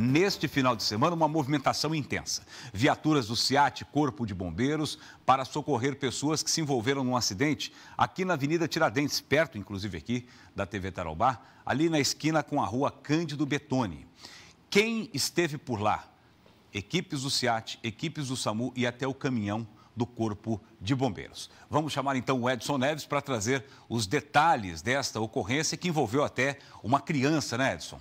neste final de semana uma movimentação intensa. Viaturas do SIAT, Corpo de Bombeiros, para socorrer pessoas que se envolveram num acidente aqui na Avenida Tiradentes, perto, inclusive aqui, da TV Tarobá, ali na esquina com a rua Cândido Betoni. Quem esteve por lá? Equipes do SIAT, equipes do SAMU e até o caminhão do Corpo de Bombeiros. Vamos chamar então o Edson Neves para trazer os detalhes desta ocorrência que envolveu até uma criança, né, Edson?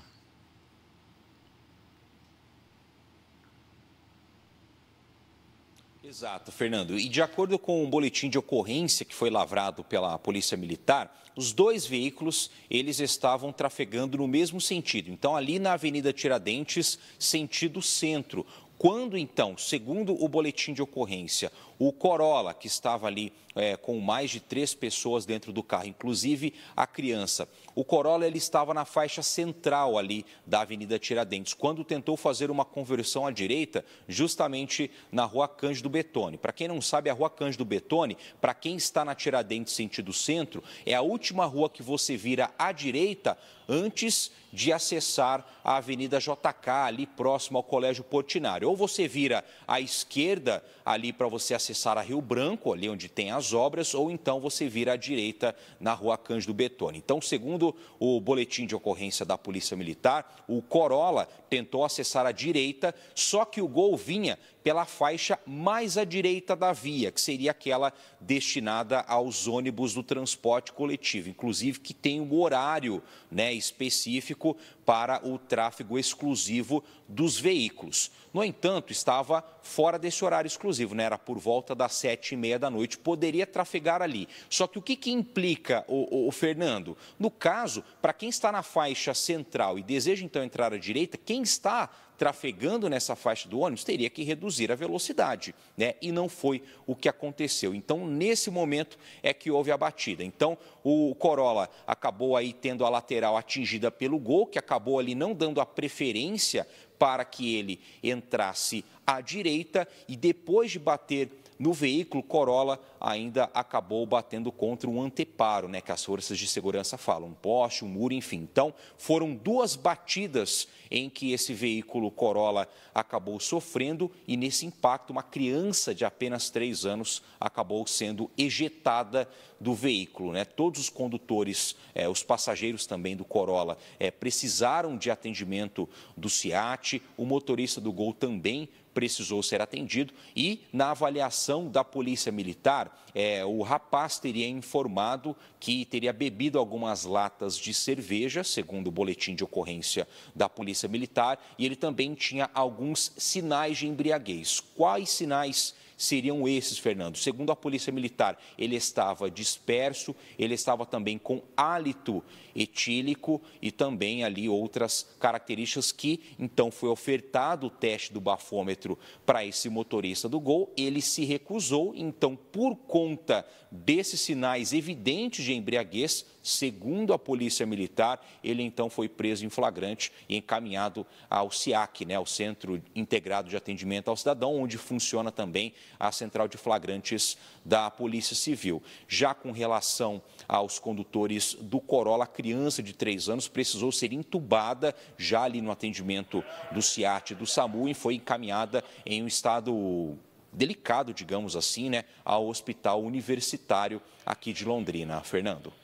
Exato, Fernando. E de acordo com o um boletim de ocorrência que foi lavrado pela Polícia Militar, os dois veículos, eles estavam trafegando no mesmo sentido. Então, ali na Avenida Tiradentes, sentido centro. Quando então, segundo o boletim de ocorrência, o Corolla, que estava ali é, com mais de três pessoas dentro do carro, inclusive a criança. O Corolla ele estava na faixa central ali da Avenida Tiradentes, quando tentou fazer uma conversão à direita, justamente na Rua Cândido Betone. Para quem não sabe, a Rua Cândido Betone, para quem está na Tiradentes sentido centro, é a última rua que você vira à direita antes de acessar a Avenida JK, ali próximo ao Colégio Portinari. Ou você vira à esquerda, ali para você acessar acessar a Rio Branco, ali onde tem as obras, ou então você vira à direita na rua Cândido Betone. Então, segundo o boletim de ocorrência da Polícia Militar, o Corolla tentou acessar a direita, só que o gol vinha pela faixa mais à direita da via, que seria aquela destinada aos ônibus do transporte coletivo, inclusive que tem um horário né, específico para o tráfego exclusivo dos veículos. No entanto, estava fora desse horário exclusivo, né? era por volta volta das sete e meia da noite. Poderia trafegar ali. Só que o que, que implica, o, o, o Fernando? No caso, para quem está na faixa central e deseja então entrar à direita, quem está trafegando nessa faixa do ônibus teria que reduzir a velocidade, né? E não foi o que aconteceu. Então, nesse momento é que houve a batida. Então, o Corolla acabou aí tendo a lateral atingida pelo gol, que acabou ali não dando a preferência para que ele entrasse à direita e depois de bater no veículo, Corolla ainda acabou batendo contra um anteparo, né, que as forças de segurança falam, um poste, um muro, enfim. Então, foram duas batidas em que esse veículo Corolla acabou sofrendo e nesse impacto uma criança de apenas três anos acabou sendo ejetada do veículo, né? Todos os condutores, eh, os passageiros também do Corolla eh, precisaram de atendimento do CIAT, parte, o motorista do Gol também precisou ser atendido e, na avaliação da Polícia Militar, é, o rapaz teria informado que teria bebido algumas latas de cerveja, segundo o boletim de ocorrência da Polícia Militar, e ele também tinha alguns sinais de embriaguez. Quais sinais seriam esses, Fernando. Segundo a Polícia Militar, ele estava disperso, ele estava também com hálito etílico e também ali outras características que então foi ofertado o teste do bafômetro para esse motorista do Gol, ele se recusou, então por conta desses sinais evidentes de embriaguez, segundo a Polícia Militar, ele então foi preso em flagrante e encaminhado ao CIAC, né, ao Centro Integrado de Atendimento ao Cidadão, onde funciona também à central de flagrantes da Polícia Civil. Já com relação aos condutores do Corolla, a criança de 3 anos precisou ser entubada já ali no atendimento do CIAT do SAMU e foi encaminhada em um estado delicado, digamos assim, né, ao Hospital Universitário aqui de Londrina. Fernando.